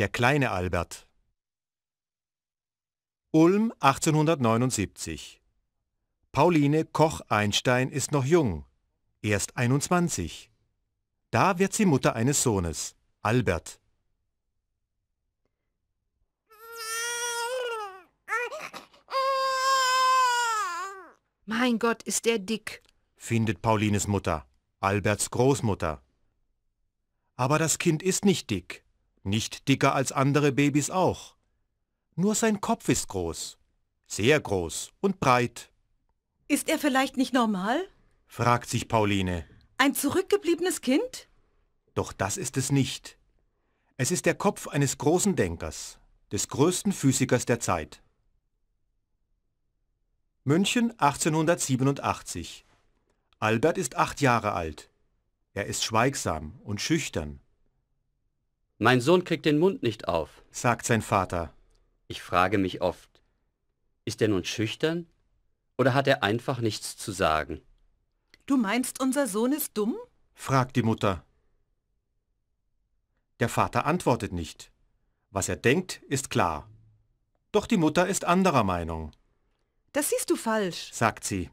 Der kleine Albert. Ulm 1879. Pauline Koch-Einstein ist noch jung, erst 21. Da wird sie Mutter eines Sohnes, Albert. Mein Gott, ist er dick, findet Paulines Mutter, Alberts Großmutter. Aber das Kind ist nicht dick nicht dicker als andere Babys auch. Nur sein Kopf ist groß, sehr groß und breit. Ist er vielleicht nicht normal? fragt sich Pauline. Ein zurückgebliebenes Kind? Doch das ist es nicht. Es ist der Kopf eines großen Denkers, des größten Physikers der Zeit. München 1887. Albert ist acht Jahre alt. Er ist schweigsam und schüchtern. Mein Sohn kriegt den Mund nicht auf, sagt sein Vater. Ich frage mich oft, ist er nun schüchtern oder hat er einfach nichts zu sagen? Du meinst, unser Sohn ist dumm? fragt die Mutter. Der Vater antwortet nicht. Was er denkt, ist klar. Doch die Mutter ist anderer Meinung. Das siehst du falsch, sagt sie.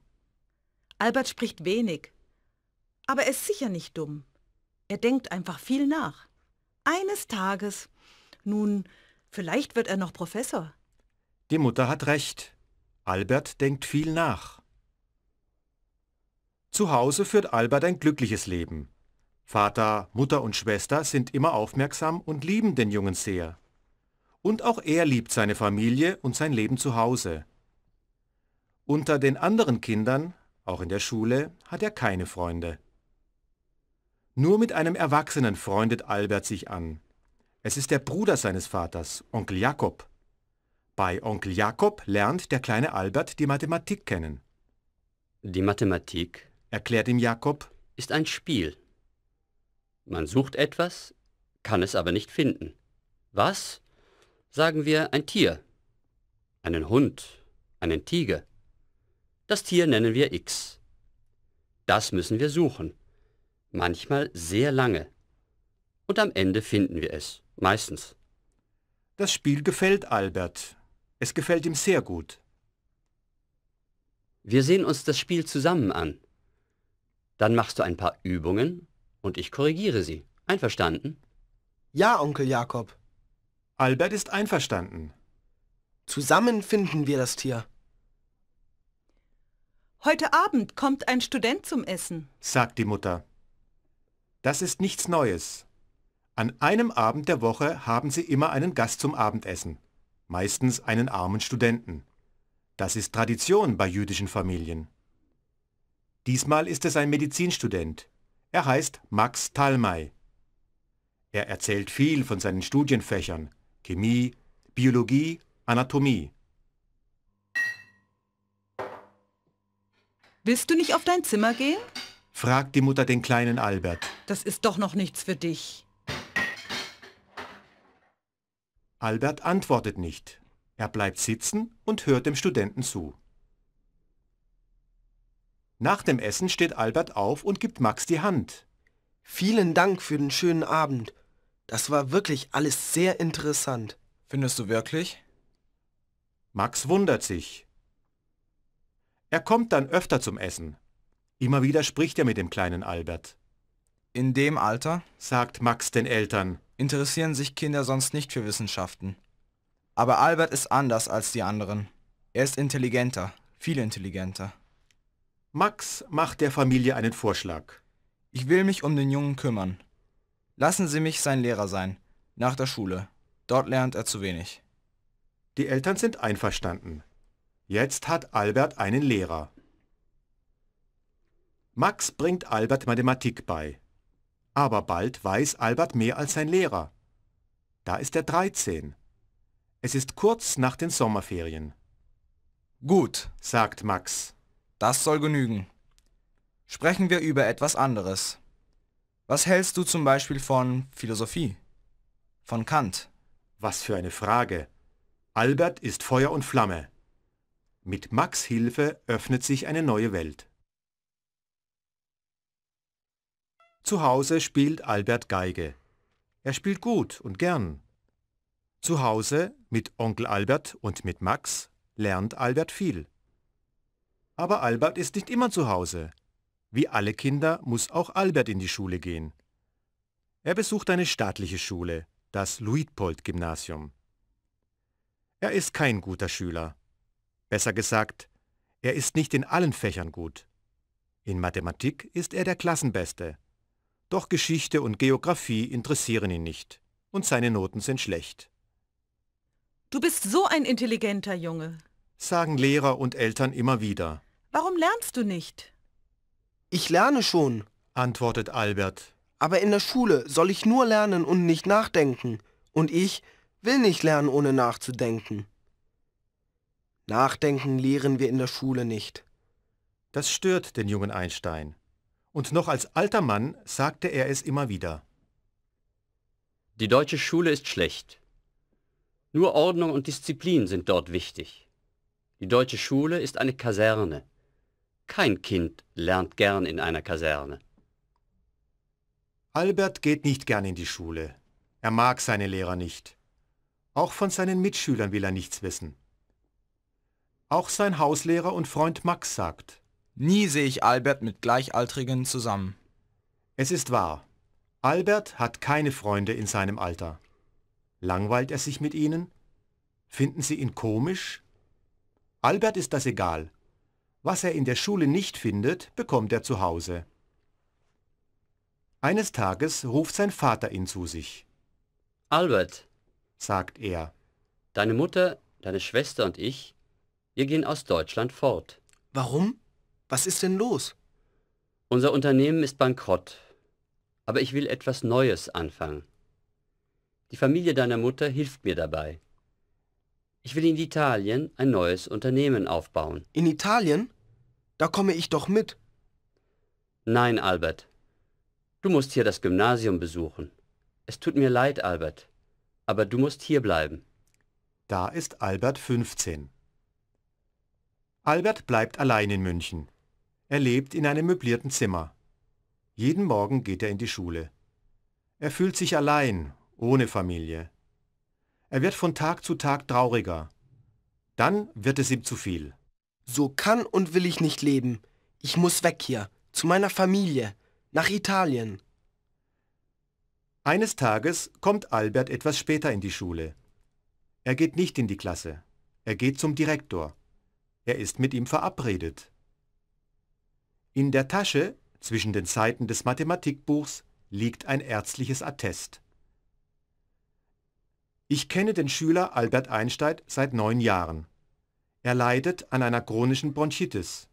Albert spricht wenig, aber er ist sicher nicht dumm. Er denkt einfach viel nach eines Tages. Nun, vielleicht wird er noch Professor. Die Mutter hat recht. Albert denkt viel nach. Zu Hause führt Albert ein glückliches Leben. Vater, Mutter und Schwester sind immer aufmerksam und lieben den Jungen sehr. Und auch er liebt seine Familie und sein Leben zu Hause. Unter den anderen Kindern, auch in der Schule, hat er keine Freunde. Nur mit einem Erwachsenen freundet Albert sich an. Es ist der Bruder seines Vaters, Onkel Jakob. Bei Onkel Jakob lernt der kleine Albert die Mathematik kennen. Die Mathematik, erklärt ihm Jakob, ist ein Spiel. Man sucht etwas, kann es aber nicht finden. Was? Sagen wir ein Tier, einen Hund, einen Tiger. Das Tier nennen wir X. Das müssen wir suchen manchmal sehr lange. Und am Ende finden wir es, meistens. Das Spiel gefällt Albert. Es gefällt ihm sehr gut. Wir sehen uns das Spiel zusammen an. Dann machst du ein paar Übungen und ich korrigiere sie. Einverstanden? Ja, Onkel Jakob. Albert ist einverstanden. Zusammen finden wir das Tier. Heute Abend kommt ein Student zum Essen, sagt die Mutter. Das ist nichts Neues. An einem Abend der Woche haben sie immer einen Gast zum Abendessen, meistens einen armen Studenten. Das ist Tradition bei jüdischen Familien. Diesmal ist es ein Medizinstudent. Er heißt Max Talmay. Er erzählt viel von seinen Studienfächern, Chemie, Biologie, Anatomie. Willst du nicht auf dein Zimmer gehen? fragt die Mutter den kleinen Albert. Das ist doch noch nichts für dich. Albert antwortet nicht. Er bleibt sitzen und hört dem Studenten zu. Nach dem Essen steht Albert auf und gibt Max die Hand. Vielen Dank für den schönen Abend. Das war wirklich alles sehr interessant. Findest du wirklich? Max wundert sich. Er kommt dann öfter zum Essen. Immer wieder spricht er mit dem kleinen Albert. In dem Alter, sagt Max den Eltern, interessieren sich Kinder sonst nicht für Wissenschaften. Aber Albert ist anders als die anderen. Er ist intelligenter, viel intelligenter. Max macht der Familie einen Vorschlag. Ich will mich um den Jungen kümmern. Lassen Sie mich sein Lehrer sein, nach der Schule. Dort lernt er zu wenig. Die Eltern sind einverstanden. Jetzt hat Albert einen Lehrer. Max bringt Albert Mathematik bei. Aber bald weiß Albert mehr als sein Lehrer. Da ist er 13. Es ist kurz nach den Sommerferien. Gut, sagt Max. Das soll genügen. Sprechen wir über etwas anderes. Was hältst du zum Beispiel von Philosophie? Von Kant? Was für eine Frage. Albert ist Feuer und Flamme. Mit Max Hilfe öffnet sich eine neue Welt. Zu Hause spielt Albert Geige. Er spielt gut und gern. Zu Hause mit Onkel Albert und mit Max lernt Albert viel. Aber Albert ist nicht immer zu Hause. Wie alle Kinder muss auch Albert in die Schule gehen. Er besucht eine staatliche Schule, das Luitpold-Gymnasium. Er ist kein guter Schüler. Besser gesagt, er ist nicht in allen Fächern gut. In Mathematik ist er der Klassenbeste. Doch Geschichte und Geographie interessieren ihn nicht und seine Noten sind schlecht. Du bist so ein intelligenter Junge, sagen Lehrer und Eltern immer wieder. Warum lernst du nicht? Ich lerne schon, antwortet Albert. Aber in der Schule soll ich nur lernen und nicht nachdenken. Und ich will nicht lernen, ohne nachzudenken. Nachdenken lehren wir in der Schule nicht. Das stört den jungen Einstein und noch als alter Mann sagte er es immer wieder. Die deutsche Schule ist schlecht. Nur Ordnung und Disziplin sind dort wichtig. Die deutsche Schule ist eine Kaserne. Kein Kind lernt gern in einer Kaserne. Albert geht nicht gern in die Schule. Er mag seine Lehrer nicht. Auch von seinen Mitschülern will er nichts wissen. Auch sein Hauslehrer und Freund Max sagt, Nie sehe ich Albert mit Gleichaltrigen zusammen. Es ist wahr. Albert hat keine Freunde in seinem Alter. Langweilt er sich mit ihnen? Finden sie ihn komisch? Albert ist das egal. Was er in der Schule nicht findet, bekommt er zu Hause. Eines Tages ruft sein Vater ihn zu sich. Albert, sagt er, deine Mutter, deine Schwester und ich, wir gehen aus Deutschland fort. Warum? Was ist denn los? Unser Unternehmen ist bankrott. Aber ich will etwas Neues anfangen. Die Familie deiner Mutter hilft mir dabei. Ich will in Italien ein neues Unternehmen aufbauen. In Italien? Da komme ich doch mit. Nein, Albert. Du musst hier das Gymnasium besuchen. Es tut mir leid, Albert, aber du musst hier bleiben. Da ist Albert 15. Albert bleibt allein in München. Er lebt in einem möblierten Zimmer. Jeden Morgen geht er in die Schule. Er fühlt sich allein, ohne Familie. Er wird von Tag zu Tag trauriger. Dann wird es ihm zu viel. So kann und will ich nicht leben. Ich muss weg hier, zu meiner Familie, nach Italien. Eines Tages kommt Albert etwas später in die Schule. Er geht nicht in die Klasse. Er geht zum Direktor. Er ist mit ihm verabredet. In der Tasche zwischen den Seiten des Mathematikbuchs liegt ein ärztliches Attest. Ich kenne den Schüler Albert Einstein seit neun Jahren. Er leidet an einer chronischen Bronchitis.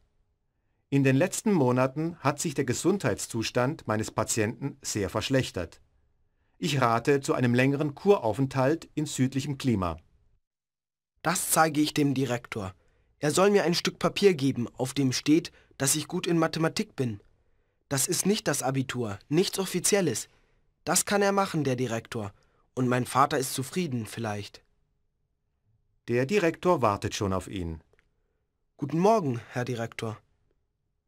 In den letzten Monaten hat sich der Gesundheitszustand meines Patienten sehr verschlechtert. Ich rate zu einem längeren Kuraufenthalt in südlichem Klima. Das zeige ich dem Direktor. Er soll mir ein Stück Papier geben, auf dem steht, dass ich gut in Mathematik bin. Das ist nicht das Abitur, nichts Offizielles. Das kann er machen, der Direktor. Und mein Vater ist zufrieden, vielleicht. Der Direktor wartet schon auf ihn. Guten Morgen, Herr Direktor.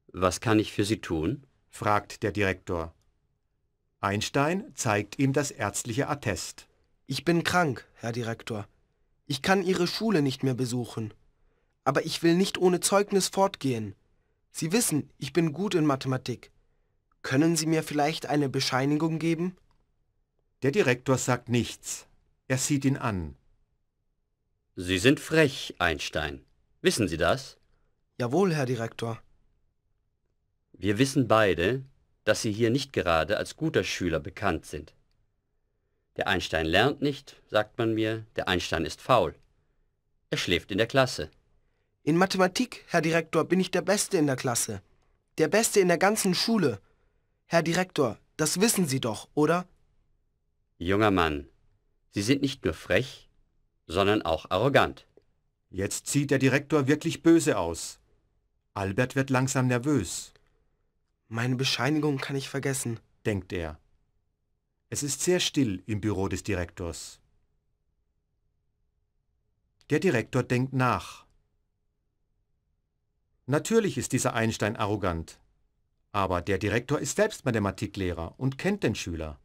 Was kann ich für Sie tun? fragt der Direktor. Einstein zeigt ihm das ärztliche Attest. Ich bin krank, Herr Direktor. Ich kann Ihre Schule nicht mehr besuchen. Aber ich will nicht ohne Zeugnis fortgehen. Sie wissen, ich bin gut in Mathematik. Können Sie mir vielleicht eine Bescheinigung geben? Der Direktor sagt nichts. Er sieht ihn an. Sie sind frech, Einstein. Wissen Sie das? Jawohl, Herr Direktor. Wir wissen beide, dass Sie hier nicht gerade als guter Schüler bekannt sind. Der Einstein lernt nicht, sagt man mir, der Einstein ist faul. Er schläft in der Klasse. In Mathematik, Herr Direktor, bin ich der Beste in der Klasse. Der Beste in der ganzen Schule. Herr Direktor, das wissen Sie doch, oder? Junger Mann, Sie sind nicht nur frech, sondern auch arrogant. Jetzt sieht der Direktor wirklich böse aus. Albert wird langsam nervös. Meine Bescheinigung kann ich vergessen, denkt er. Es ist sehr still im Büro des Direktors. Der Direktor denkt nach. Natürlich ist dieser Einstein arrogant. Aber der Direktor ist selbst Mathematiklehrer und kennt den Schüler.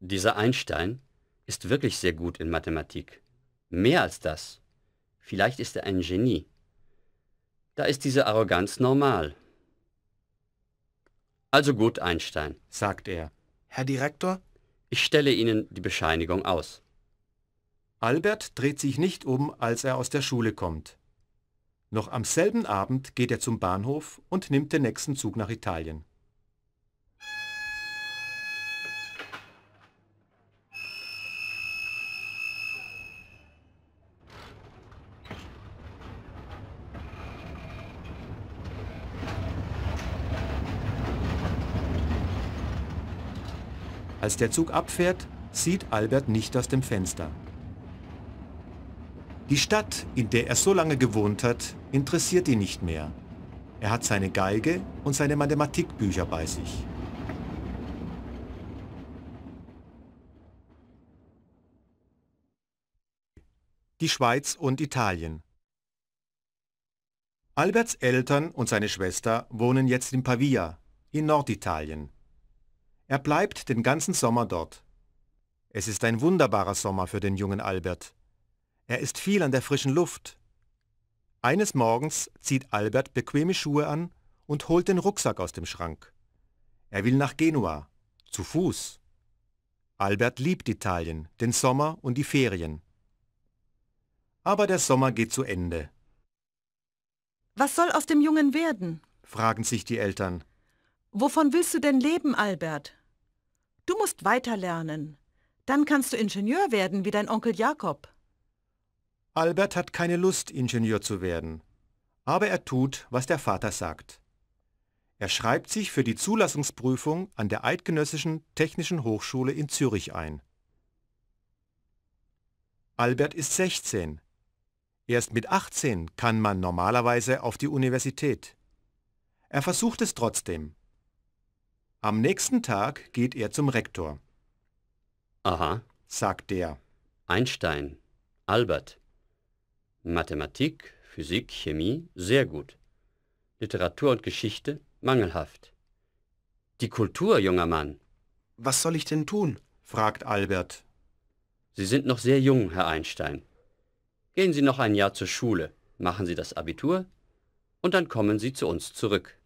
Dieser Einstein ist wirklich sehr gut in Mathematik. Mehr als das. Vielleicht ist er ein Genie. Da ist diese Arroganz normal. Also gut, Einstein, sagt er. Herr Direktor? Ich stelle Ihnen die Bescheinigung aus. Albert dreht sich nicht um, als er aus der Schule kommt. Noch am selben Abend geht er zum Bahnhof und nimmt den nächsten Zug nach Italien. Als der Zug abfährt, sieht Albert nicht aus dem Fenster. Die Stadt, in der er so lange gewohnt hat, interessiert ihn nicht mehr. Er hat seine Geige und seine Mathematikbücher bei sich. Die Schweiz und Italien Alberts Eltern und seine Schwester wohnen jetzt in Pavia, in Norditalien. Er bleibt den ganzen Sommer dort. Es ist ein wunderbarer Sommer für den jungen Albert. Er ist viel an der frischen Luft. Eines Morgens zieht Albert bequeme Schuhe an und holt den Rucksack aus dem Schrank. Er will nach Genua, zu Fuß. Albert liebt Italien, den Sommer und die Ferien. Aber der Sommer geht zu Ende. Was soll aus dem Jungen werden? fragen sich die Eltern. Wovon willst du denn leben, Albert? Du musst weiterlernen. Dann kannst du Ingenieur werden wie dein Onkel Jakob. Albert hat keine Lust, Ingenieur zu werden, aber er tut, was der Vater sagt. Er schreibt sich für die Zulassungsprüfung an der Eidgenössischen Technischen Hochschule in Zürich ein. Albert ist 16. Erst mit 18 kann man normalerweise auf die Universität. Er versucht es trotzdem. Am nächsten Tag geht er zum Rektor. Aha, sagt der. Einstein, Albert, Mathematik, Physik, Chemie sehr gut. Literatur und Geschichte mangelhaft. Die Kultur, junger Mann. Was soll ich denn tun? fragt Albert. Sie sind noch sehr jung, Herr Einstein. Gehen Sie noch ein Jahr zur Schule, machen Sie das Abitur und dann kommen Sie zu uns zurück.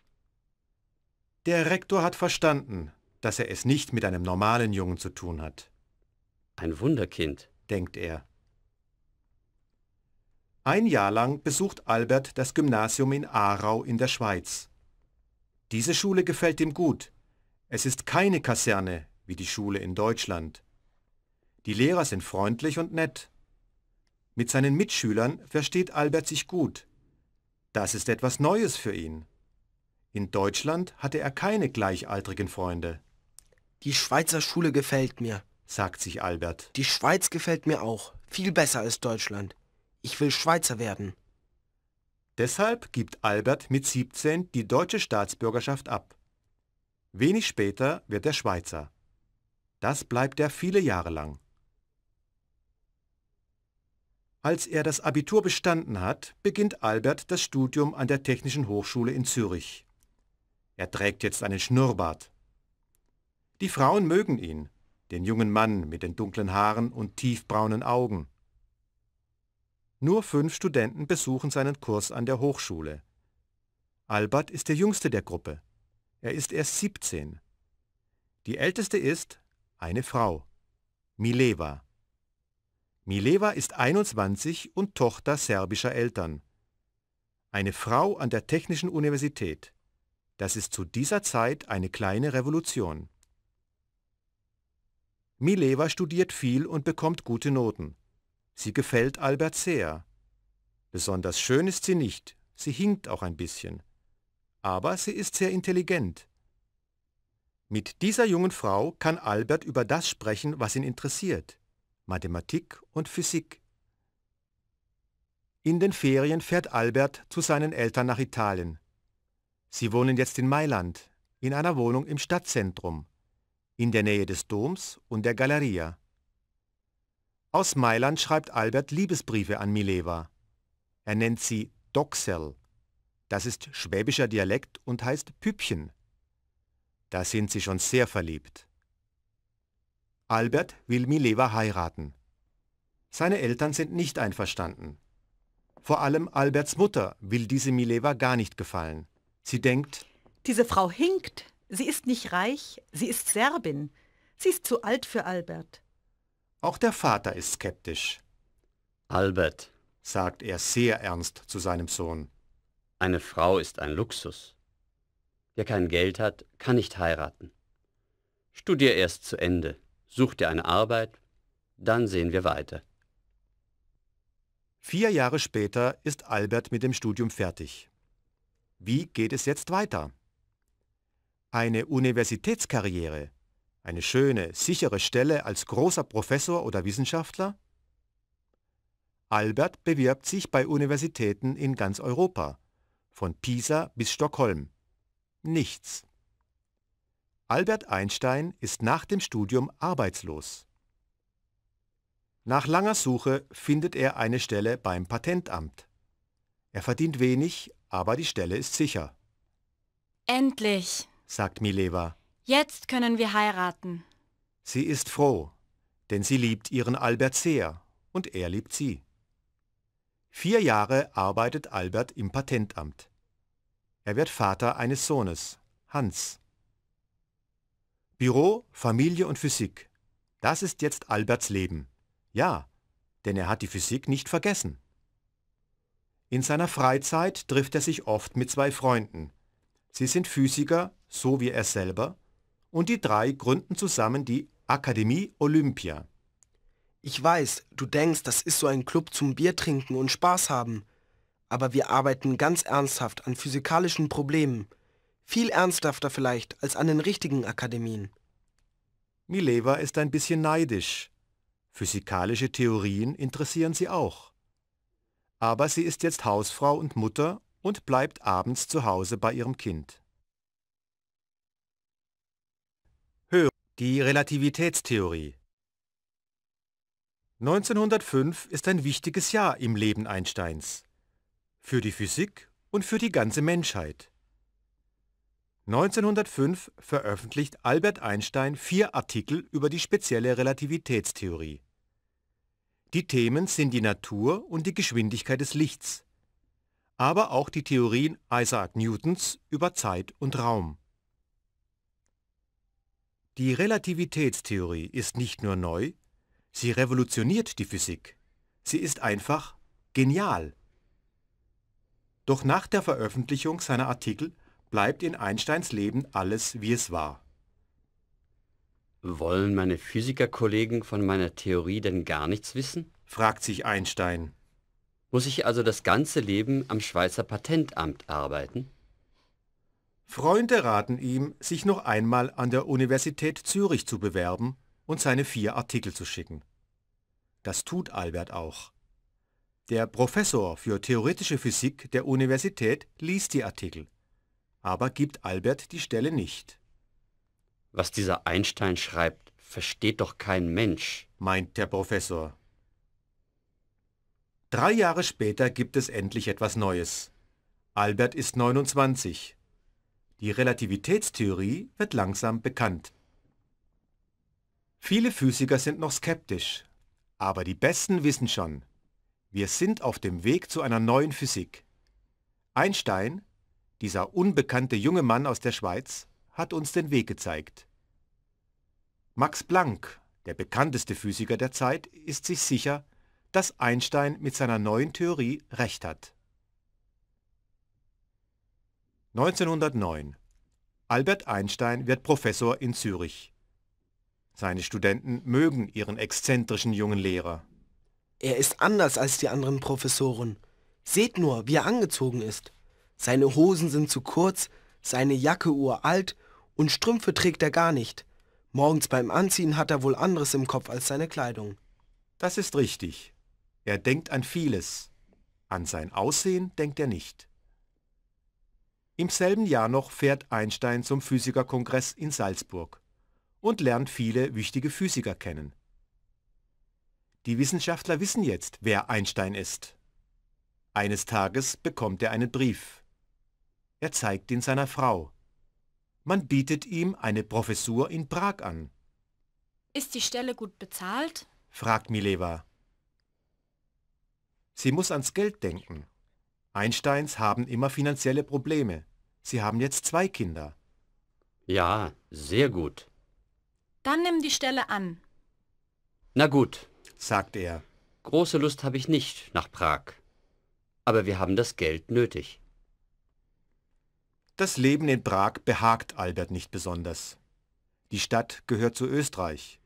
Der Rektor hat verstanden, dass er es nicht mit einem normalen Jungen zu tun hat. Ein Wunderkind, denkt er. Ein Jahr lang besucht Albert das Gymnasium in Aarau in der Schweiz. Diese Schule gefällt ihm gut. Es ist keine Kaserne wie die Schule in Deutschland. Die Lehrer sind freundlich und nett. Mit seinen Mitschülern versteht Albert sich gut. Das ist etwas Neues für ihn. In Deutschland hatte er keine gleichaltrigen Freunde. Die Schweizer Schule gefällt mir, sagt sich Albert. Die Schweiz gefällt mir auch, viel besser als Deutschland. Ich will Schweizer werden. Deshalb gibt Albert mit 17 die deutsche Staatsbürgerschaft ab. Wenig später wird er Schweizer. Das bleibt er viele Jahre lang. Als er das Abitur bestanden hat, beginnt Albert das Studium an der Technischen Hochschule in Zürich. Er trägt jetzt einen Schnurrbart. Die Frauen mögen ihn, den jungen Mann mit den dunklen Haaren und tiefbraunen Augen. Nur fünf Studenten besuchen seinen Kurs an der Hochschule. Albert ist der jüngste der Gruppe. Er ist erst 17. Die älteste ist eine Frau, Mileva. Mileva ist 21 und Tochter serbischer Eltern. Eine Frau an der Technischen Universität. Das ist zu dieser Zeit eine kleine Revolution. Mileva studiert viel und bekommt gute Noten. Sie gefällt Albert sehr. Besonders schön ist sie nicht, sie hinkt auch ein bisschen. Aber sie ist sehr intelligent. Mit dieser jungen Frau kann Albert über das sprechen, was ihn interessiert. Mathematik und Physik. In den Ferien fährt Albert zu seinen Eltern nach Italien. Sie wohnen jetzt in Mailand, in einer Wohnung im Stadtzentrum, in der Nähe des Doms und der Galleria. Aus Mailand schreibt Albert Liebesbriefe an Mileva. Er nennt sie Doxel. Das ist schwäbischer Dialekt und heißt Püppchen. Da sind sie schon sehr verliebt. Albert will Mileva heiraten. Seine Eltern sind nicht einverstanden. Vor allem Alberts Mutter will diese Mileva gar nicht gefallen. Sie denkt, diese Frau hinkt. Sie ist nicht reich, sie ist Serbin. Sie ist zu alt für Albert. Auch der Vater ist skeptisch. Albert, sagt er sehr ernst zu seinem Sohn, eine Frau ist ein Luxus. Wer kein Geld hat, kann nicht heiraten. Studier erst zu Ende, such dir eine Arbeit, dann sehen wir weiter. Vier Jahre später ist Albert mit dem Studium fertig. Wie geht es jetzt weiter? Eine Universitätskarriere eine schöne, sichere Stelle als großer Professor oder Wissenschaftler? Albert bewirbt sich bei Universitäten in ganz Europa, von Pisa bis Stockholm. Nichts. Albert Einstein ist nach dem Studium arbeitslos. Nach langer Suche findet er eine Stelle beim Patentamt. Er verdient wenig, aber die Stelle ist sicher. Endlich, sagt Mileva. Jetzt können wir heiraten. Sie ist froh, denn sie liebt ihren Albert sehr und er liebt sie. Vier Jahre arbeitet Albert im Patentamt. Er wird Vater eines Sohnes, Hans. Büro, Familie und Physik. Das ist jetzt Alberts Leben. Ja, denn er hat die Physik nicht vergessen. In seiner Freizeit trifft er sich oft mit zwei Freunden. Sie sind Physiker, so wie er selber, und die drei gründen zusammen die Akademie Olympia. Ich weiß, du denkst, das ist so ein Club zum Bier trinken und Spaß haben. Aber wir arbeiten ganz ernsthaft an physikalischen Problemen. Viel ernsthafter vielleicht als an den richtigen Akademien. Mileva ist ein bisschen neidisch. Physikalische Theorien interessieren sie auch. Aber sie ist jetzt Hausfrau und Mutter und bleibt abends zu Hause bei ihrem Kind. Die Relativitätstheorie 1905 ist ein wichtiges Jahr im Leben Einsteins. Für die Physik und für die ganze Menschheit. 1905 veröffentlicht Albert Einstein vier Artikel über die spezielle Relativitätstheorie. Die Themen sind die Natur und die Geschwindigkeit des Lichts, aber auch die Theorien Isaac Newtons über Zeit und Raum. Die Relativitätstheorie ist nicht nur neu, sie revolutioniert die Physik. Sie ist einfach genial. Doch nach der Veröffentlichung seiner Artikel bleibt in Einsteins Leben alles, wie es war. Wollen meine Physikerkollegen von meiner Theorie denn gar nichts wissen? fragt sich Einstein. Muss ich also das ganze Leben am Schweizer Patentamt arbeiten? Freunde raten ihm, sich noch einmal an der Universität Zürich zu bewerben und seine vier Artikel zu schicken. Das tut Albert auch. Der Professor für theoretische Physik der Universität liest die Artikel, aber gibt Albert die Stelle nicht. Was dieser Einstein schreibt, versteht doch kein Mensch, meint der Professor. Drei Jahre später gibt es endlich etwas Neues. Albert ist 29 die Relativitätstheorie wird langsam bekannt. Viele Physiker sind noch skeptisch, aber die Besten wissen schon, wir sind auf dem Weg zu einer neuen Physik. Einstein, dieser unbekannte junge Mann aus der Schweiz, hat uns den Weg gezeigt. Max Planck, der bekannteste Physiker der Zeit, ist sich sicher, dass Einstein mit seiner neuen Theorie recht hat. 1909. Albert Einstein wird Professor in Zürich. Seine Studenten mögen ihren exzentrischen jungen Lehrer. Er ist anders als die anderen Professoren. Seht nur, wie er angezogen ist. Seine Hosen sind zu kurz, seine Jacke uralt und Strümpfe trägt er gar nicht. Morgens beim Anziehen hat er wohl anderes im Kopf als seine Kleidung. Das ist richtig. Er denkt an vieles. An sein Aussehen denkt er nicht. Im selben Jahr noch fährt Einstein zum Physikerkongress in Salzburg und lernt viele wichtige Physiker kennen. Die Wissenschaftler wissen jetzt, wer Einstein ist. Eines Tages bekommt er einen Brief. Er zeigt ihn seiner Frau. Man bietet ihm eine Professur in Prag an. Ist die Stelle gut bezahlt? fragt Mileva. Sie muss ans Geld denken. Einsteins haben immer finanzielle Probleme. Sie haben jetzt zwei Kinder. Ja, sehr gut. Dann nimm die Stelle an. Na gut, sagt er. Große Lust habe ich nicht nach Prag. Aber wir haben das Geld nötig. Das Leben in Prag behagt Albert nicht besonders. Die Stadt gehört zu Österreich.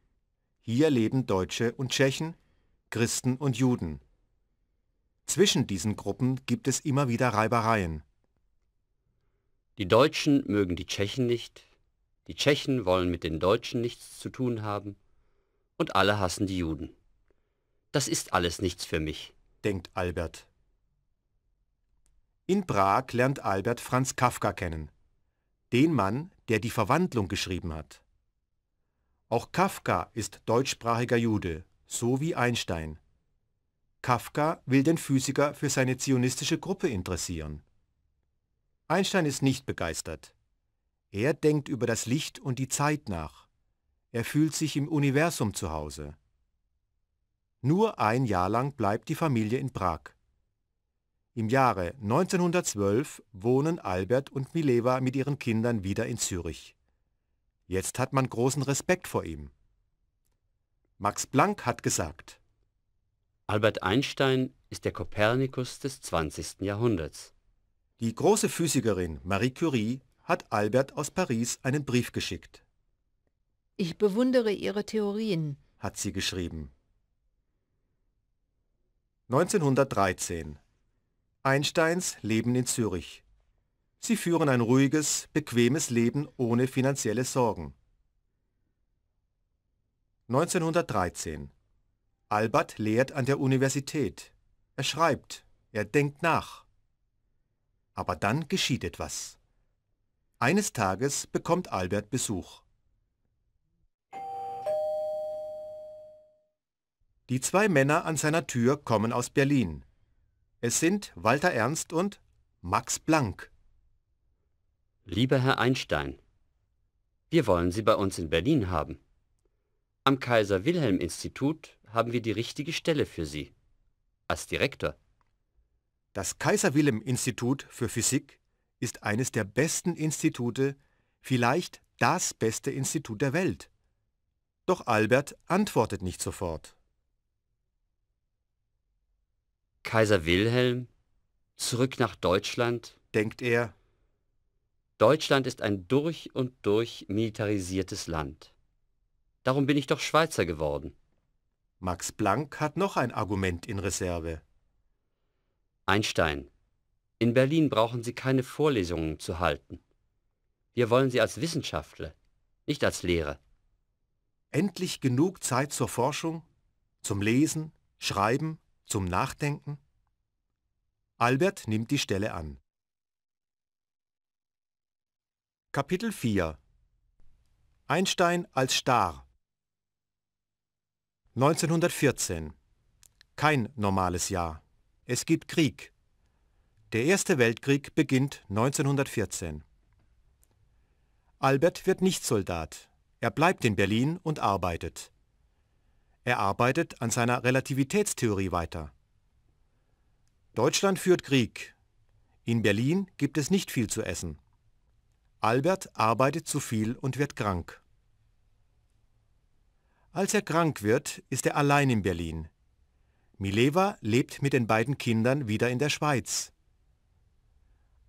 Hier leben Deutsche und Tschechen, Christen und Juden. Zwischen diesen Gruppen gibt es immer wieder Reibereien. Die Deutschen mögen die Tschechen nicht, die Tschechen wollen mit den Deutschen nichts zu tun haben und alle hassen die Juden. Das ist alles nichts für mich, denkt Albert. In Prag lernt Albert Franz Kafka kennen, den Mann, der die Verwandlung geschrieben hat. Auch Kafka ist deutschsprachiger Jude, so wie Einstein. Kafka will den Physiker für seine zionistische Gruppe interessieren. Einstein ist nicht begeistert. Er denkt über das Licht und die Zeit nach. Er fühlt sich im Universum zu Hause. Nur ein Jahr lang bleibt die Familie in Prag. Im Jahre 1912 wohnen Albert und Mileva mit ihren Kindern wieder in Zürich. Jetzt hat man großen Respekt vor ihm. Max Planck hat gesagt, Albert Einstein ist der Kopernikus des 20. Jahrhunderts. Die große Physikerin Marie Curie hat Albert aus Paris einen Brief geschickt. Ich bewundere Ihre Theorien, hat sie geschrieben. 1913 Einsteins Leben in Zürich. Sie führen ein ruhiges, bequemes Leben ohne finanzielle Sorgen. 1913 Albert lehrt an der Universität. Er schreibt, er denkt nach. Aber dann geschieht etwas. Eines Tages bekommt Albert Besuch. Die zwei Männer an seiner Tür kommen aus Berlin. Es sind Walter Ernst und Max Planck. Lieber Herr Einstein, wir wollen Sie bei uns in Berlin haben. Am Kaiser-Wilhelm-Institut haben wir die richtige Stelle für Sie. Als Direktor. Das Kaiser Wilhelm Institut für Physik ist eines der besten Institute, vielleicht das beste Institut der Welt. Doch Albert antwortet nicht sofort. Kaiser Wilhelm, zurück nach Deutschland, denkt er. Deutschland ist ein durch und durch militarisiertes Land. Darum bin ich doch Schweizer geworden. Max Planck hat noch ein Argument in Reserve. Einstein. In Berlin brauchen Sie keine Vorlesungen zu halten. Wir wollen Sie als Wissenschaftler, nicht als Lehrer. Endlich genug Zeit zur Forschung, zum Lesen, Schreiben, zum Nachdenken? Albert nimmt die Stelle an. Kapitel 4 Einstein als Star 1914 Kein normales Jahr es gibt Krieg. Der Erste Weltkrieg beginnt 1914. Albert wird nicht Soldat. Er bleibt in Berlin und arbeitet. Er arbeitet an seiner Relativitätstheorie weiter. Deutschland führt Krieg. In Berlin gibt es nicht viel zu essen. Albert arbeitet zu viel und wird krank. Als er krank wird, ist er allein in Berlin. Mileva lebt mit den beiden Kindern wieder in der Schweiz.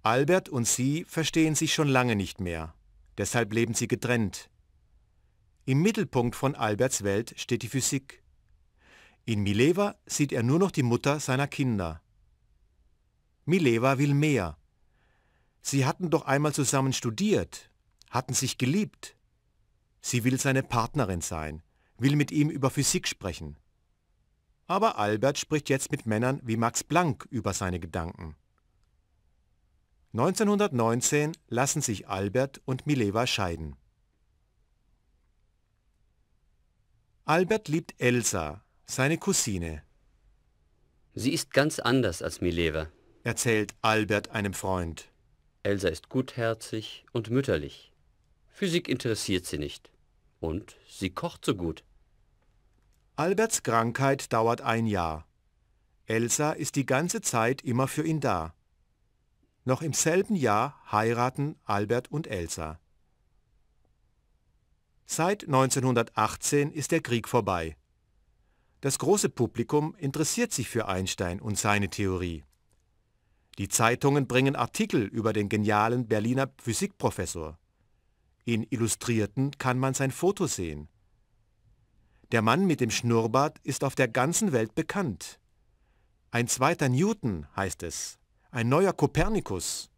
Albert und sie verstehen sich schon lange nicht mehr, deshalb leben sie getrennt. Im Mittelpunkt von Alberts Welt steht die Physik. In Mileva sieht er nur noch die Mutter seiner Kinder. Mileva will mehr. Sie hatten doch einmal zusammen studiert, hatten sich geliebt. Sie will seine Partnerin sein, will mit ihm über Physik sprechen. Aber Albert spricht jetzt mit Männern wie Max Planck über seine Gedanken. 1919 lassen sich Albert und Mileva scheiden. Albert liebt Elsa, seine Cousine. Sie ist ganz anders als Mileva, erzählt Albert einem Freund. Elsa ist gutherzig und mütterlich. Physik interessiert sie nicht. Und sie kocht so gut. Alberts Krankheit dauert ein Jahr. Elsa ist die ganze Zeit immer für ihn da. Noch im selben Jahr heiraten Albert und Elsa. Seit 1918 ist der Krieg vorbei. Das große Publikum interessiert sich für Einstein und seine Theorie. Die Zeitungen bringen Artikel über den genialen Berliner Physikprofessor. In Illustrierten kann man sein Foto sehen. Der Mann mit dem Schnurrbart ist auf der ganzen Welt bekannt. Ein zweiter Newton heißt es, ein neuer Kopernikus.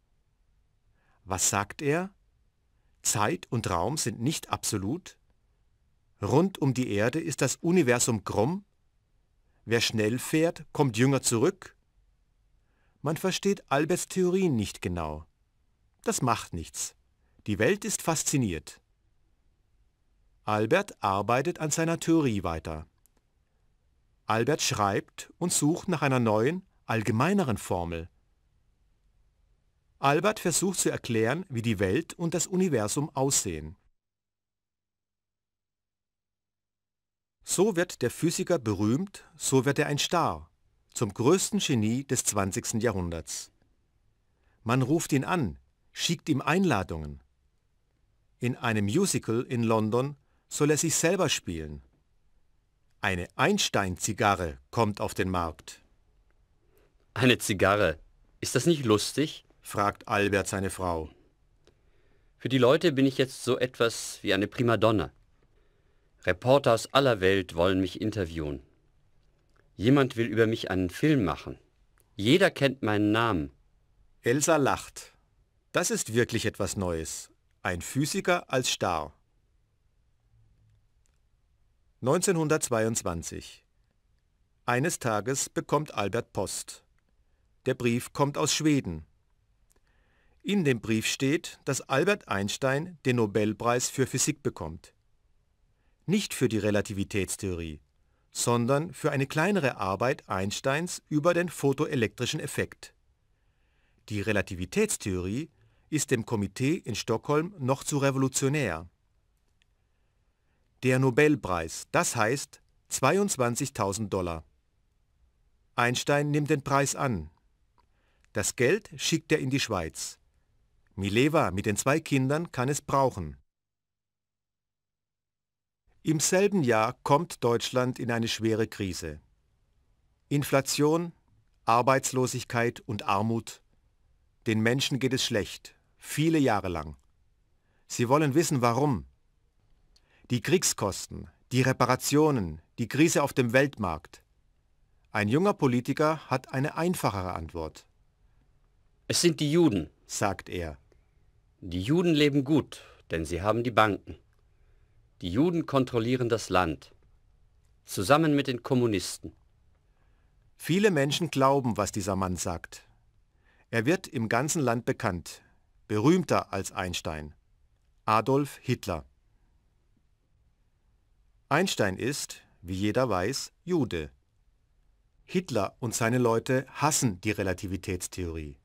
Was sagt er? Zeit und Raum sind nicht absolut? Rund um die Erde ist das Universum krumm? Wer schnell fährt, kommt jünger zurück? Man versteht Alberts Theorien nicht genau. Das macht nichts. Die Welt ist fasziniert. Albert arbeitet an seiner Theorie weiter. Albert schreibt und sucht nach einer neuen, allgemeineren Formel. Albert versucht zu erklären, wie die Welt und das Universum aussehen. So wird der Physiker berühmt, so wird er ein Star, zum größten Genie des 20. Jahrhunderts. Man ruft ihn an, schickt ihm Einladungen. In einem Musical in London soll er sich selber spielen. Eine Einstein-Zigarre kommt auf den Markt. Eine Zigarre. Ist das nicht lustig? fragt Albert seine Frau. Für die Leute bin ich jetzt so etwas wie eine Primadonna. Reporter aus aller Welt wollen mich interviewen. Jemand will über mich einen Film machen. Jeder kennt meinen Namen. Elsa lacht. Das ist wirklich etwas Neues. Ein Physiker als Star. 1922. Eines Tages bekommt Albert Post. Der Brief kommt aus Schweden. In dem Brief steht, dass Albert Einstein den Nobelpreis für Physik bekommt. Nicht für die Relativitätstheorie, sondern für eine kleinere Arbeit Einsteins über den photoelektrischen Effekt. Die Relativitätstheorie ist dem Komitee in Stockholm noch zu revolutionär. Der Nobelpreis, das heißt 22.000 Dollar. Einstein nimmt den Preis an. Das Geld schickt er in die Schweiz. Mileva mit den zwei Kindern kann es brauchen. Im selben Jahr kommt Deutschland in eine schwere Krise. Inflation, Arbeitslosigkeit und Armut. Den Menschen geht es schlecht, viele Jahre lang. Sie wollen wissen, warum. Die Kriegskosten, die Reparationen, die Krise auf dem Weltmarkt. Ein junger Politiker hat eine einfachere Antwort. Es sind die Juden, sagt er. Die Juden leben gut, denn sie haben die Banken. Die Juden kontrollieren das Land, zusammen mit den Kommunisten. Viele Menschen glauben, was dieser Mann sagt. Er wird im ganzen Land bekannt, berühmter als Einstein. Adolf Hitler. Einstein ist, wie jeder weiß, Jude. Hitler und seine Leute hassen die Relativitätstheorie.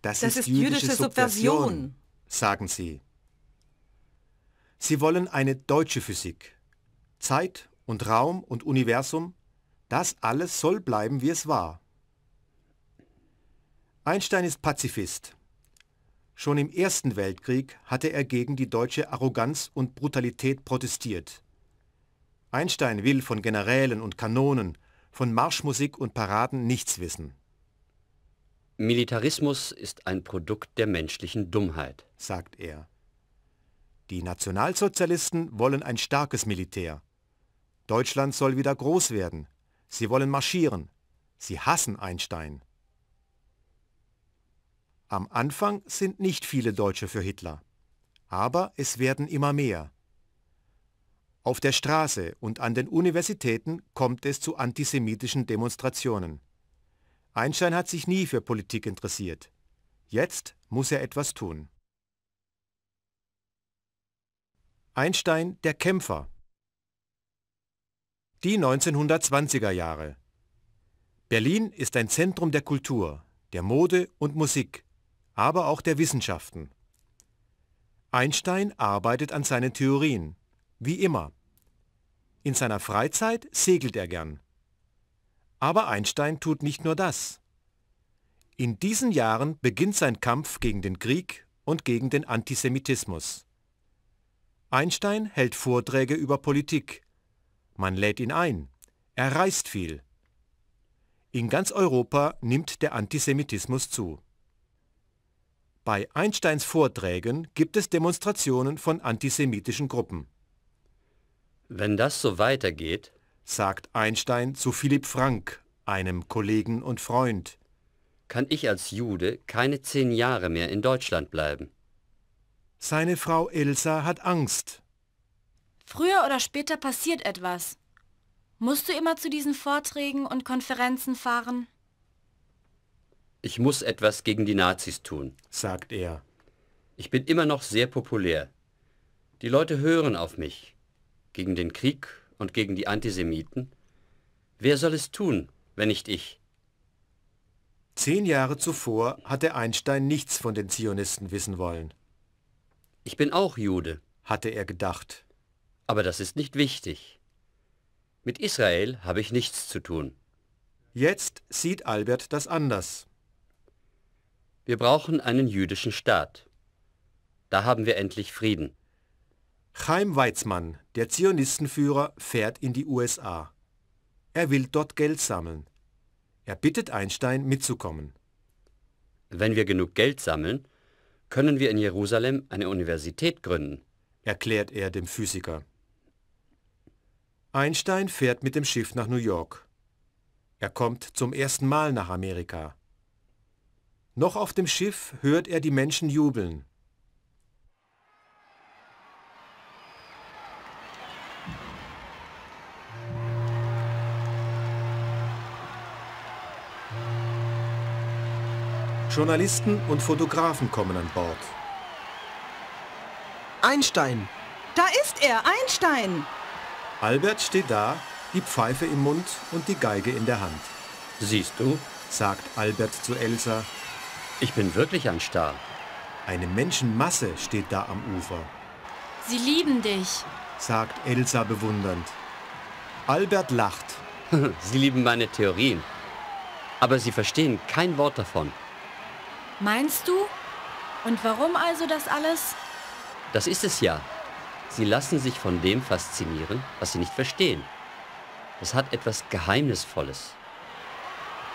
Das, das ist, ist, jüdische, jüdische Subversion, Subversion, sagen sie. Sie wollen eine deutsche Physik. Zeit und Raum und Universum, das alles soll bleiben, wie es war. Einstein ist Pazifist. Schon im Ersten Weltkrieg hatte er gegen die deutsche Arroganz und Brutalität protestiert. Einstein will von Generälen und Kanonen, von Marschmusik und Paraden nichts wissen. Militarismus ist ein Produkt der menschlichen Dummheit, sagt er. Die Nationalsozialisten wollen ein starkes Militär. Deutschland soll wieder groß werden. Sie wollen marschieren. Sie hassen Einstein. Am Anfang sind nicht viele Deutsche für Hitler. Aber es werden immer mehr. Auf der Straße und an den Universitäten kommt es zu antisemitischen Demonstrationen. Einstein hat sich nie für Politik interessiert. Jetzt muss er etwas tun. Einstein, der Kämpfer. Die 1920er Jahre. Berlin ist ein Zentrum der Kultur, der Mode und Musik, aber auch der Wissenschaften. Einstein arbeitet an seinen Theorien. Wie immer. In seiner Freizeit segelt er gern. Aber Einstein tut nicht nur das. In diesen Jahren beginnt sein Kampf gegen den Krieg und gegen den Antisemitismus. Einstein hält Vorträge über Politik. Man lädt ihn ein. Er reist viel. In ganz Europa nimmt der Antisemitismus zu. Bei Einsteins Vorträgen gibt es Demonstrationen von antisemitischen Gruppen. Wenn das so weitergeht, sagt Einstein zu Philipp Frank, einem Kollegen und Freund, kann ich als Jude keine zehn Jahre mehr in Deutschland bleiben. Seine Frau Ilsa hat Angst. Früher oder später passiert etwas. Musst du immer zu diesen Vorträgen und Konferenzen fahren? Ich muss etwas gegen die Nazis tun, sagt er. Ich bin immer noch sehr populär. Die Leute hören auf mich gegen den Krieg und gegen die Antisemiten? Wer soll es tun, wenn nicht ich? Zehn Jahre zuvor hatte Einstein nichts von den Zionisten wissen wollen. Ich bin auch Jude, hatte er gedacht. Aber das ist nicht wichtig. Mit Israel habe ich nichts zu tun. Jetzt sieht Albert das anders. Wir brauchen einen jüdischen Staat. Da haben wir endlich Frieden. Chaim Weizmann, der Zionistenführer, fährt in die USA. Er will dort Geld sammeln. Er bittet Einstein mitzukommen. Wenn wir genug Geld sammeln, können wir in Jerusalem eine Universität gründen, erklärt er dem Physiker. Einstein fährt mit dem Schiff nach New York. Er kommt zum ersten Mal nach Amerika. Noch auf dem Schiff hört er die Menschen jubeln. Journalisten und Fotografen kommen an Bord. Einstein! Da ist er, Einstein! Albert steht da, die Pfeife im Mund und die Geige in der Hand. Siehst du, sagt Albert zu Elsa, ich bin wirklich ein Star. Eine Menschenmasse steht da am Ufer. Sie lieben dich, sagt Elsa bewundernd. Albert lacht. Sie lieben meine Theorien, aber sie verstehen kein Wort davon. Meinst du? Und warum also das alles? Das ist es ja. Sie lassen sich von dem faszinieren, was sie nicht verstehen. Es hat etwas Geheimnisvolles.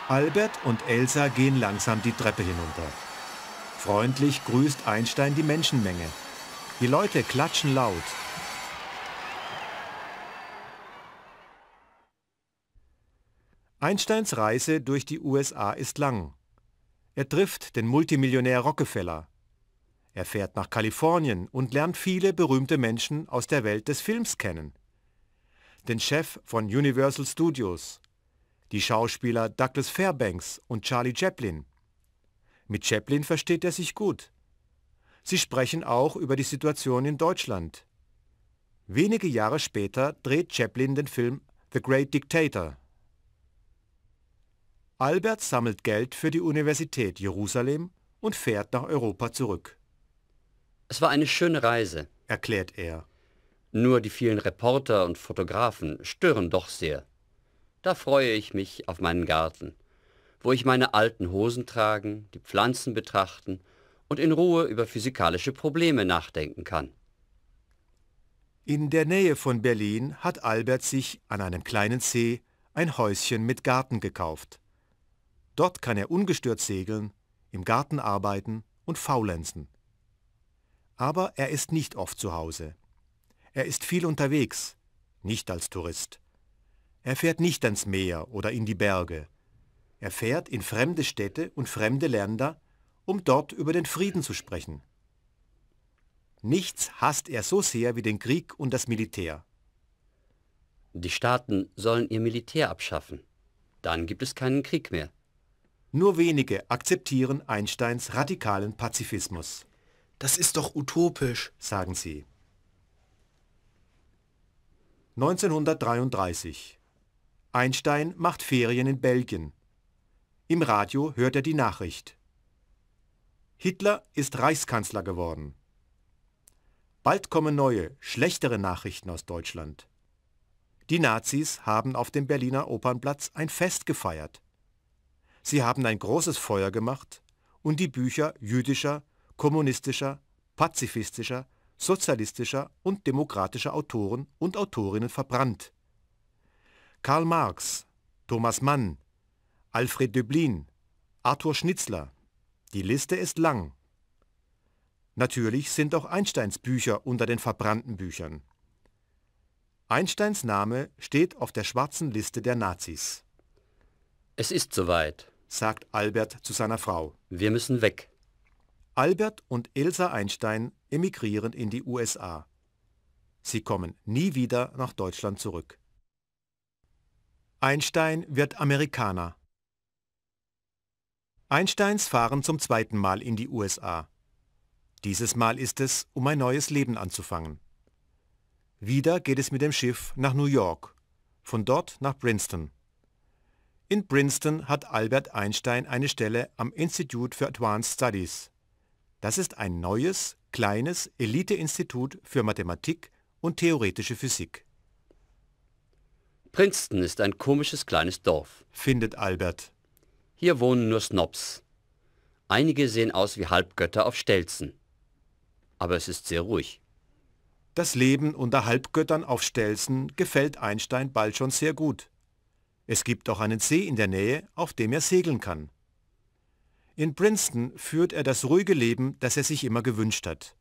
Albert und Elsa gehen langsam die Treppe hinunter. Freundlich grüßt Einstein die Menschenmenge. Die Leute klatschen laut. Einsteins Reise durch die USA ist lang. Er trifft den Multimillionär Rockefeller. Er fährt nach Kalifornien und lernt viele berühmte Menschen aus der Welt des Films kennen. Den Chef von Universal Studios, die Schauspieler Douglas Fairbanks und Charlie Chaplin. Mit Chaplin versteht er sich gut. Sie sprechen auch über die Situation in Deutschland. Wenige Jahre später dreht Chaplin den Film The Great Dictator Albert sammelt Geld für die Universität Jerusalem und fährt nach Europa zurück. Es war eine schöne Reise, erklärt er. Nur die vielen Reporter und Fotografen stören doch sehr. Da freue ich mich auf meinen Garten, wo ich meine alten Hosen tragen, die Pflanzen betrachten und in Ruhe über physikalische Probleme nachdenken kann. In der Nähe von Berlin hat Albert sich an einem kleinen See ein Häuschen mit Garten gekauft. Dort kann er ungestört segeln, im Garten arbeiten und faulenzen. Aber er ist nicht oft zu Hause. Er ist viel unterwegs, nicht als Tourist. Er fährt nicht ans Meer oder in die Berge. Er fährt in fremde Städte und fremde Länder, um dort über den Frieden zu sprechen. Nichts hasst er so sehr wie den Krieg und das Militär. Die Staaten sollen ihr Militär abschaffen. Dann gibt es keinen Krieg mehr. Nur wenige akzeptieren Einsteins radikalen Pazifismus. Das ist doch utopisch, sagen sie. 1933. Einstein macht Ferien in Belgien. Im Radio hört er die Nachricht. Hitler ist Reichskanzler geworden. Bald kommen neue, schlechtere Nachrichten aus Deutschland. Die Nazis haben auf dem Berliner Opernplatz ein Fest gefeiert. Sie haben ein großes Feuer gemacht und die Bücher jüdischer, kommunistischer, pazifistischer, sozialistischer und demokratischer Autoren und Autorinnen verbrannt. Karl Marx, Thomas Mann, Alfred Döblin, Arthur Schnitzler. Die Liste ist lang. Natürlich sind auch Einsteins Bücher unter den verbrannten Büchern. Einsteins Name steht auf der schwarzen Liste der Nazis. Es ist soweit sagt Albert zu seiner Frau. Wir müssen weg. Albert und Elsa Einstein emigrieren in die USA. Sie kommen nie wieder nach Deutschland zurück. Einstein wird Amerikaner. Einsteins fahren zum zweiten Mal in die USA. Dieses Mal ist es, um ein neues Leben anzufangen. Wieder geht es mit dem Schiff nach New York, von dort nach Princeton. In Princeton hat Albert Einstein eine Stelle am Institute for Advanced Studies. Das ist ein neues, kleines Elite-Institut für Mathematik und theoretische Physik. Princeton ist ein komisches kleines Dorf, findet Albert. Hier wohnen nur Snobs. Einige sehen aus wie Halbgötter auf Stelzen. Aber es ist sehr ruhig. Das Leben unter Halbgöttern auf Stelzen gefällt Einstein bald schon sehr gut. Es gibt auch einen See in der Nähe, auf dem er segeln kann. In Princeton führt er das ruhige Leben, das er sich immer gewünscht hat.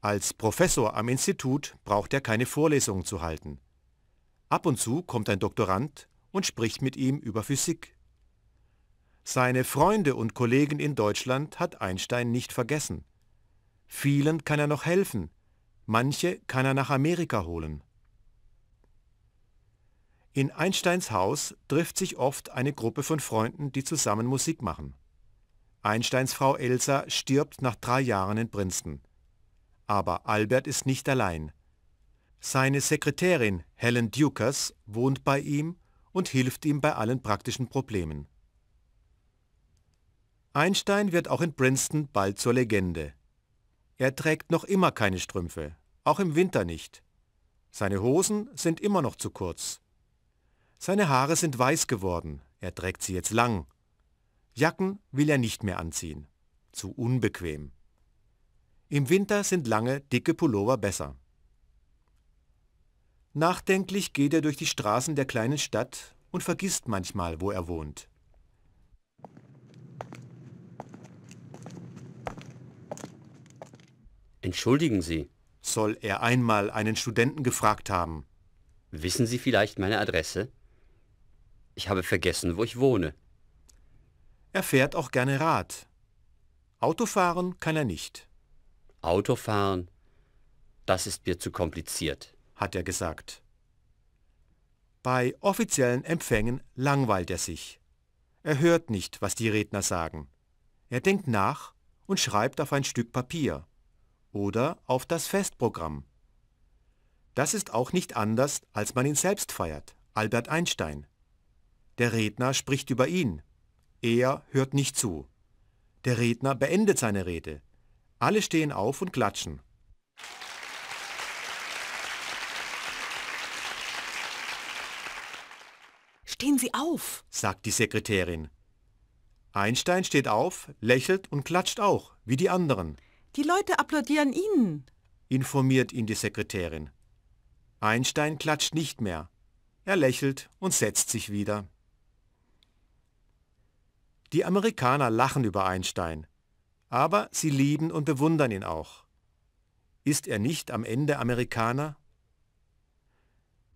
Als Professor am Institut braucht er keine Vorlesungen zu halten. Ab und zu kommt ein Doktorand und spricht mit ihm über Physik. Seine Freunde und Kollegen in Deutschland hat Einstein nicht vergessen. Vielen kann er noch helfen, manche kann er nach Amerika holen. In Einsteins Haus trifft sich oft eine Gruppe von Freunden, die zusammen Musik machen. Einsteins Frau Elsa stirbt nach drei Jahren in Princeton. Aber Albert ist nicht allein. Seine Sekretärin Helen Dukas wohnt bei ihm und hilft ihm bei allen praktischen Problemen. Einstein wird auch in Princeton bald zur Legende. Er trägt noch immer keine Strümpfe, auch im Winter nicht. Seine Hosen sind immer noch zu kurz. Seine Haare sind weiß geworden, er trägt sie jetzt lang. Jacken will er nicht mehr anziehen. Zu unbequem. Im Winter sind lange, dicke Pullover besser. Nachdenklich geht er durch die Straßen der kleinen Stadt und vergisst manchmal, wo er wohnt. Entschuldigen Sie. Soll er einmal einen Studenten gefragt haben. Wissen Sie vielleicht meine Adresse? Ich habe vergessen, wo ich wohne. Er fährt auch gerne Rad. Autofahren kann er nicht. Autofahren? Das ist mir zu kompliziert, hat er gesagt. Bei offiziellen Empfängen langweilt er sich. Er hört nicht, was die Redner sagen. Er denkt nach und schreibt auf ein Stück Papier oder auf das Festprogramm. Das ist auch nicht anders, als man ihn selbst feiert, Albert Einstein. Der Redner spricht über ihn. Er hört nicht zu. Der Redner beendet seine Rede. Alle stehen auf und klatschen. Stehen Sie auf, sagt die Sekretärin. Einstein steht auf, lächelt und klatscht auch, wie die anderen. Die Leute applaudieren Ihnen, informiert ihn die Sekretärin. Einstein klatscht nicht mehr. Er lächelt und setzt sich wieder. Die Amerikaner lachen über Einstein, aber sie lieben und bewundern ihn auch. Ist er nicht am Ende Amerikaner?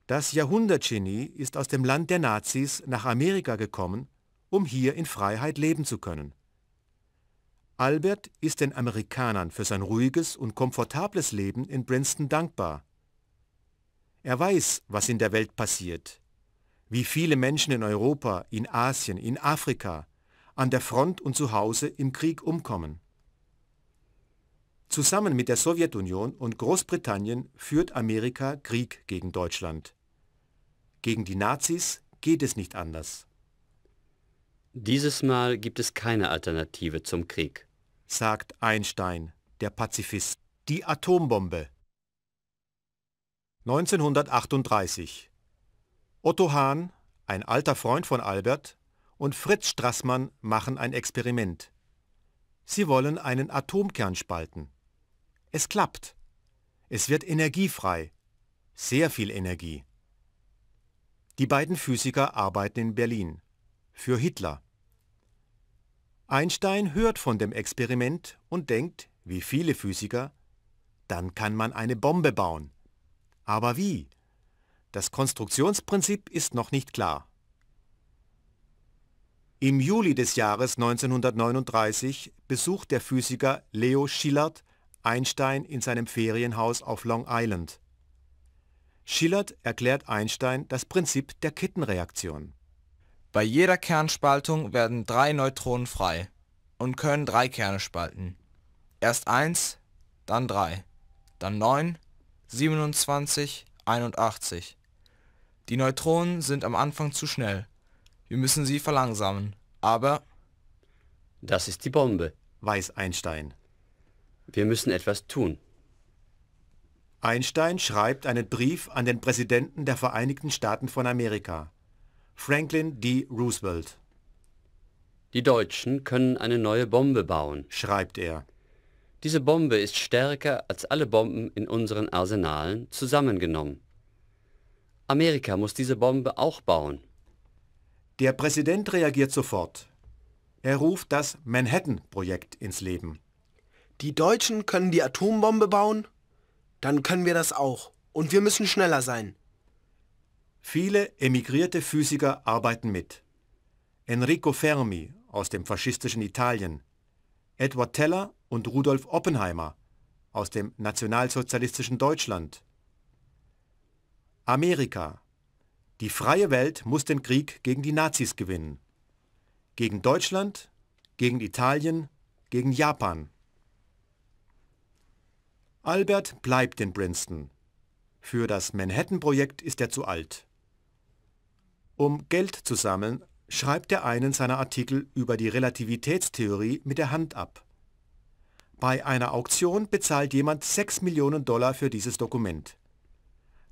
Das Jahrhundertgenie ist aus dem Land der Nazis nach Amerika gekommen, um hier in Freiheit leben zu können. Albert ist den Amerikanern für sein ruhiges und komfortables Leben in Princeton dankbar. Er weiß, was in der Welt passiert, wie viele Menschen in Europa, in Asien, in Afrika, an der Front und zu Hause im Krieg umkommen. Zusammen mit der Sowjetunion und Großbritannien führt Amerika Krieg gegen Deutschland. Gegen die Nazis geht es nicht anders. Dieses Mal gibt es keine Alternative zum Krieg, sagt Einstein, der Pazifist. Die Atombombe. 1938. Otto Hahn, ein alter Freund von Albert, und Fritz Strassmann machen ein Experiment. Sie wollen einen Atomkern spalten. Es klappt. Es wird energiefrei. Sehr viel Energie. Die beiden Physiker arbeiten in Berlin. Für Hitler. Einstein hört von dem Experiment und denkt, wie viele Physiker, dann kann man eine Bombe bauen. Aber wie? Das Konstruktionsprinzip ist noch nicht klar. Im Juli des Jahres 1939 besucht der Physiker Leo Schillert Einstein in seinem Ferienhaus auf Long Island. Schillert erklärt Einstein das Prinzip der Kettenreaktion. Bei jeder Kernspaltung werden drei Neutronen frei und können drei Kerne spalten. Erst eins, dann drei, dann neun, 27, 81. Die Neutronen sind am Anfang zu schnell wir müssen sie verlangsamen. Aber... Das ist die Bombe, weiß Einstein. Wir müssen etwas tun. Einstein schreibt einen Brief an den Präsidenten der Vereinigten Staaten von Amerika, Franklin D. Roosevelt. Die Deutschen können eine neue Bombe bauen, schreibt er. Diese Bombe ist stärker als alle Bomben in unseren Arsenalen zusammengenommen. Amerika muss diese Bombe auch bauen. Der Präsident reagiert sofort. Er ruft das Manhattan-Projekt ins Leben. Die Deutschen können die Atombombe bauen, dann können wir das auch. Und wir müssen schneller sein. Viele emigrierte Physiker arbeiten mit. Enrico Fermi aus dem faschistischen Italien, Edward Teller und Rudolf Oppenheimer aus dem nationalsozialistischen Deutschland. Amerika die freie Welt muss den Krieg gegen die Nazis gewinnen. Gegen Deutschland, gegen Italien, gegen Japan. Albert bleibt in Princeton. Für das Manhattan-Projekt ist er zu alt. Um Geld zu sammeln, schreibt er einen seiner Artikel über die Relativitätstheorie mit der Hand ab. Bei einer Auktion bezahlt jemand 6 Millionen Dollar für dieses Dokument.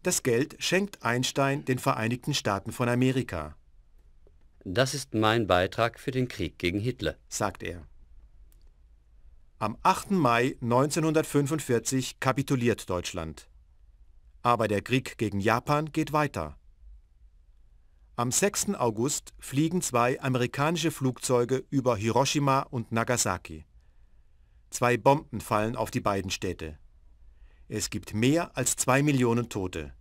Das Geld schenkt Einstein den Vereinigten Staaten von Amerika. Das ist mein Beitrag für den Krieg gegen Hitler, sagt er. Am 8. Mai 1945 kapituliert Deutschland. Aber der Krieg gegen Japan geht weiter. Am 6. August fliegen zwei amerikanische Flugzeuge über Hiroshima und Nagasaki. Zwei Bomben fallen auf die beiden Städte. Es gibt mehr als zwei Millionen Tote.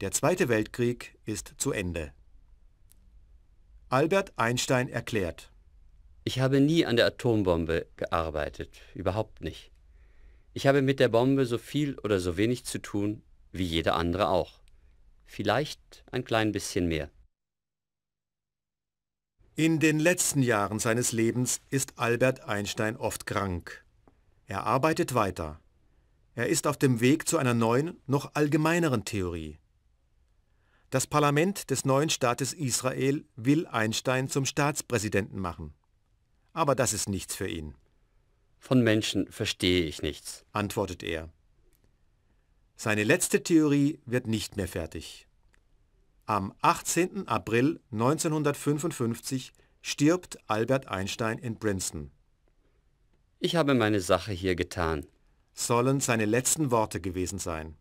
Der Zweite Weltkrieg ist zu Ende. Albert Einstein erklärt. Ich habe nie an der Atombombe gearbeitet, überhaupt nicht. Ich habe mit der Bombe so viel oder so wenig zu tun, wie jeder andere auch. Vielleicht ein klein bisschen mehr. In den letzten Jahren seines Lebens ist Albert Einstein oft krank. Er arbeitet weiter. Er ist auf dem Weg zu einer neuen, noch allgemeineren Theorie. Das Parlament des neuen Staates Israel will Einstein zum Staatspräsidenten machen. Aber das ist nichts für ihn. Von Menschen verstehe ich nichts, antwortet er. Seine letzte Theorie wird nicht mehr fertig. Am 18. April 1955 stirbt Albert Einstein in Princeton. Ich habe meine Sache hier getan sollen seine letzten Worte gewesen sein.